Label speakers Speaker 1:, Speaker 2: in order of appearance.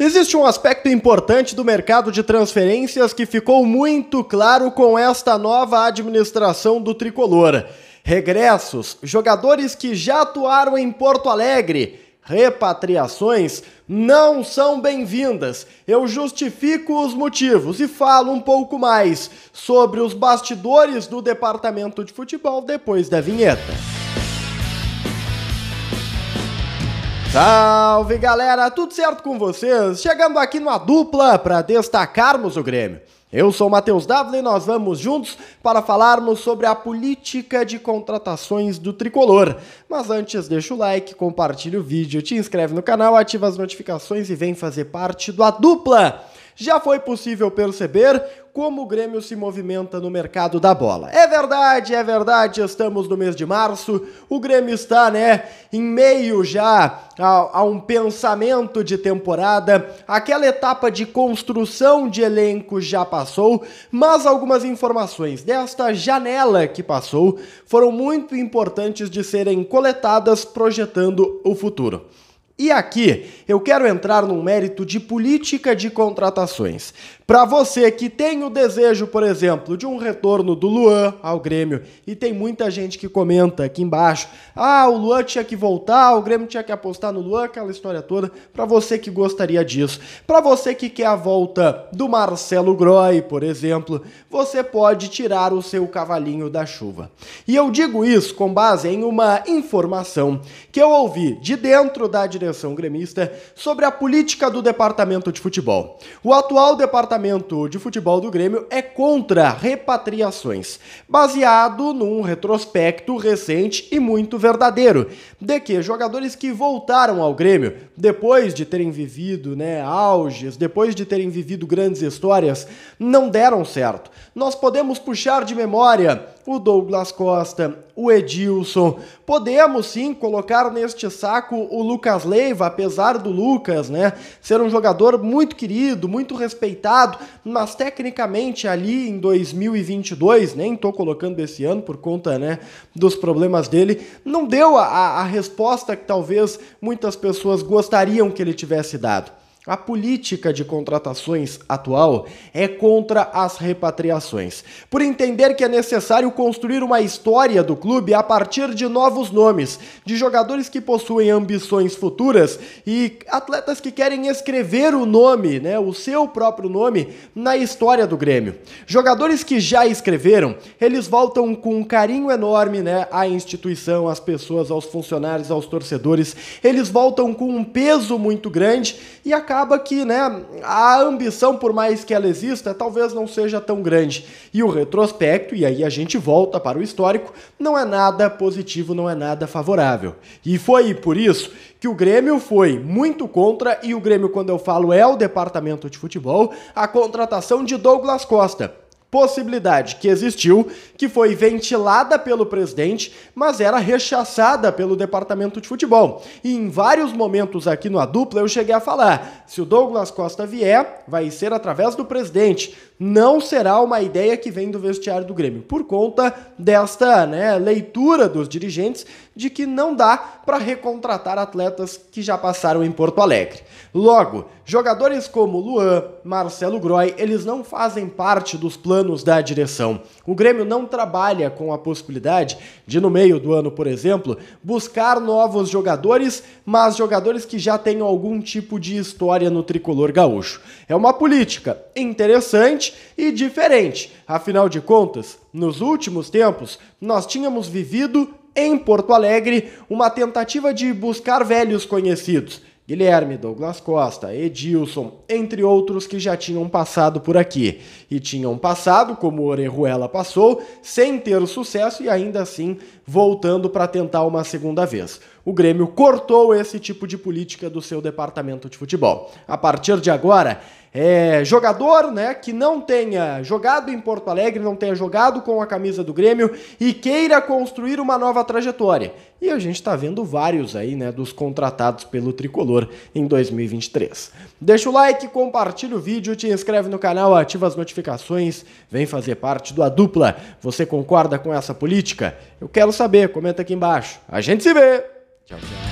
Speaker 1: Existe um aspecto importante do mercado de transferências que ficou muito claro com esta nova administração do tricolor. Regressos, jogadores que já atuaram em Porto Alegre, repatriações não são bem-vindas. Eu justifico os motivos e falo um pouco mais sobre os bastidores do departamento de futebol depois da vinheta. Salve galera, tudo certo com vocês? Chegando aqui numa dupla para destacarmos o Grêmio. Eu sou o Matheus Davi e nós vamos juntos para falarmos sobre a política de contratações do tricolor. Mas antes, deixa o like, compartilha o vídeo, te inscreve no canal, ativa as notificações e vem fazer parte da dupla já foi possível perceber como o Grêmio se movimenta no mercado da bola. É verdade, é verdade, estamos no mês de março, o Grêmio está, né, em meio já a, a um pensamento de temporada, aquela etapa de construção de elenco já passou, mas algumas informações desta janela que passou foram muito importantes de serem coletadas projetando o futuro. E aqui eu quero entrar num mérito de política de contratações. Para você que tem o desejo, por exemplo, de um retorno do Luan ao Grêmio, e tem muita gente que comenta aqui embaixo: ah, o Luan tinha que voltar, o Grêmio tinha que apostar no Luan, aquela história toda. Para você que gostaria disso, para você que quer a volta do Marcelo Groy, por exemplo, você pode tirar o seu cavalinho da chuva. E eu digo isso com base em uma informação que eu ouvi de dentro da direção atenção Gremista sobre a política do departamento de futebol. O atual departamento de futebol do Grêmio é contra repatriações, baseado num retrospecto recente e muito verdadeiro, de que jogadores que voltaram ao Grêmio depois de terem vivido, né, auges, depois de terem vivido grandes histórias, não deram certo. Nós podemos puxar de memória o Douglas Costa, o Edilson. Podemos sim colocar neste saco o Lucas Leiva, apesar do Lucas, né, ser um jogador muito querido, muito respeitado, mas tecnicamente ali em 2022, nem tô colocando esse ano por conta, né, dos problemas dele, não deu a, a resposta que talvez muitas pessoas gostariam que ele tivesse dado. A política de contratações atual é contra as repatriações, por entender que é necessário construir uma história do clube a partir de novos nomes, de jogadores que possuem ambições futuras e atletas que querem escrever o nome, né, o seu próprio nome, na história do Grêmio. Jogadores que já escreveram, eles voltam com um carinho enorme né, à instituição, às pessoas, aos funcionários, aos torcedores, eles voltam com um peso muito grande e acabam acaba que né, a ambição, por mais que ela exista, talvez não seja tão grande. E o retrospecto, e aí a gente volta para o histórico, não é nada positivo, não é nada favorável. E foi por isso que o Grêmio foi muito contra, e o Grêmio, quando eu falo, é o departamento de futebol, a contratação de Douglas Costa possibilidade que existiu, que foi ventilada pelo presidente, mas era rechaçada pelo departamento de futebol. E em vários momentos aqui no A Dupla eu cheguei a falar: se o Douglas Costa vier, vai ser através do presidente. Não será uma ideia que vem do vestiário do Grêmio, por conta desta né, leitura dos dirigentes de que não dá para recontratar atletas que já passaram em Porto Alegre. Logo, jogadores como Luan, Marcelo Groy, eles não fazem parte dos planos planos da direção. O Grêmio não trabalha com a possibilidade de, no meio do ano, por exemplo, buscar novos jogadores, mas jogadores que já tenham algum tipo de história no tricolor gaúcho. É uma política interessante e diferente. Afinal de contas, nos últimos tempos, nós tínhamos vivido em Porto Alegre uma tentativa de buscar velhos conhecidos Guilherme, Douglas Costa, Edilson, entre outros que já tinham passado por aqui. E tinham passado, como Orejuela passou, sem ter sucesso e ainda assim voltando para tentar uma segunda vez o Grêmio cortou esse tipo de política do seu departamento de futebol. A partir de agora, é, jogador né, que não tenha jogado em Porto Alegre, não tenha jogado com a camisa do Grêmio e queira construir uma nova trajetória. E a gente está vendo vários aí né, dos contratados pelo Tricolor em 2023. Deixa o like, compartilha o vídeo, te inscreve no canal, ativa as notificações, vem fazer parte do A Dupla. Você concorda com essa política? Eu quero saber, comenta aqui embaixo. A gente se vê! Ciao,